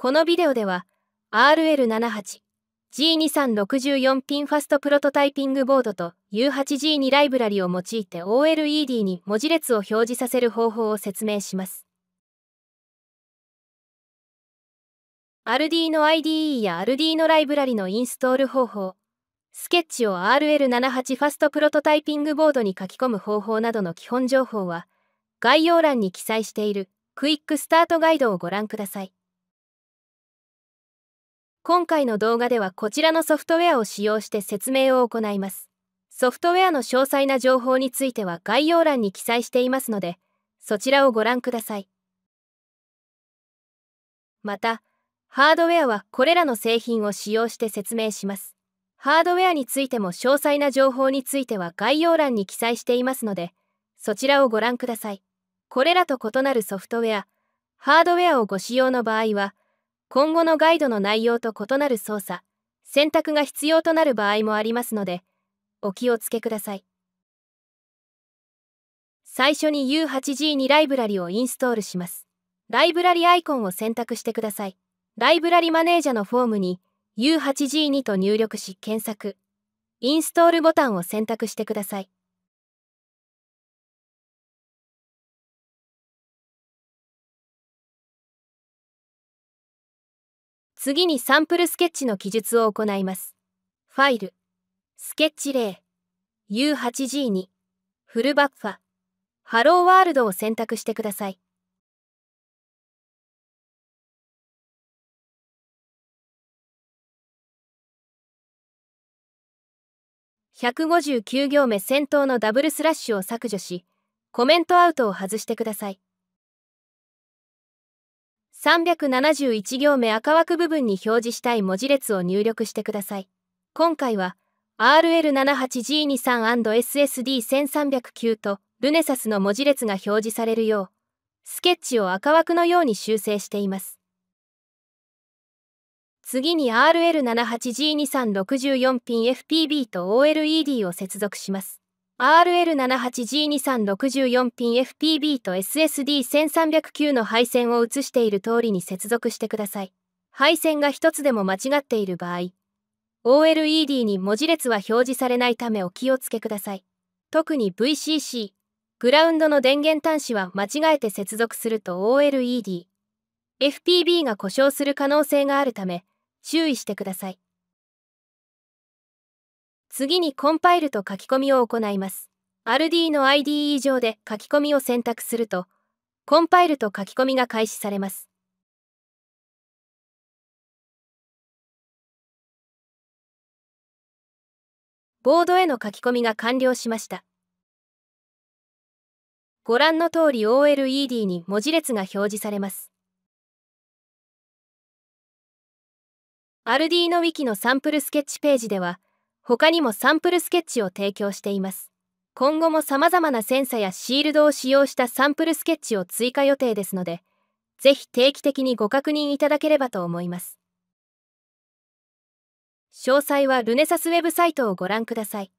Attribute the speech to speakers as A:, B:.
A: このビデオでは RL78 G2364 ピンファストプロトタイピングボードと U8G2 ライブラリを用いて OLED に文字列を表示させる方法を説明します。アルディの IDE やアルディのライブラリのインストール方法、スケッチを RL78 ファストプロトタイピングボードに書き込む方法などの基本情報は概要欄に記載しているクイックスタートガイドをご覧ください。今回の動画ではこちらのソフトウェアを使用して説明を行います。ソフトウェアの詳細な情報については概要欄に記載していますので、そちらをご覧ください。また、ハードウェアはこれらの製品を使用して説明します。ハードウェアについても詳細な情報については概要欄に記載していますので、そちらをご覧ください。これらと異なるソフトウェア、ハードウェアをご使用の場合は、今後のガイドの内容と異なる操作選択が必要となる場合もありますのでお気をつけください最初に U8G2 ライブラリをインストールしますライブラリアイコンを選択してくださいライブラリマネージャのフォームに U8G2 と入力し検索インストールボタンを選択してください次にサンプルスケッチの記述を行います。ファイル、スケッチ例、U8G に、フルバッファ、ハロ
B: ーワールドを選択してください。
A: 159行目先頭のダブルスラッシュを削除し、コメントアウトを外してください。371行目赤枠部分に表示したい文字列を入力してください。今回は RL78G23&SSD1309 とルネサスの文字列が表示されるよう、スケッチを赤枠のように修正しています。次に RL78G2364 ピン FPB と OLED を接続します。RL78G2364 ピン FPB と SSD1309 の配線を写している通りに接続してください。配線が一つでも間違っている場合、OLED に文字列は表示されないためお気をつけください。特に VCC、グラウンドの電源端子は間違えて接続すると OLED、FPB が故障する可能性があるため注意してください。次にコンパイルと書き込みを行います。RD の IDE 上で書き込みを選択すると、コンパイルと書き込みが開始されます。ボードへの書き込みが完了しました。ご覧の通り OLED に文字列が表示されます。アルディーノウィキのサンプルスケッチページでは、他にもサンプルスケッチを提供しています。今後も様々なセンサやシールドを使用したサンプルスケッチを追加予定ですので、ぜひ定期的にご確認いただければと思います。詳細はルネサスウェブサイトを
B: ご覧ください。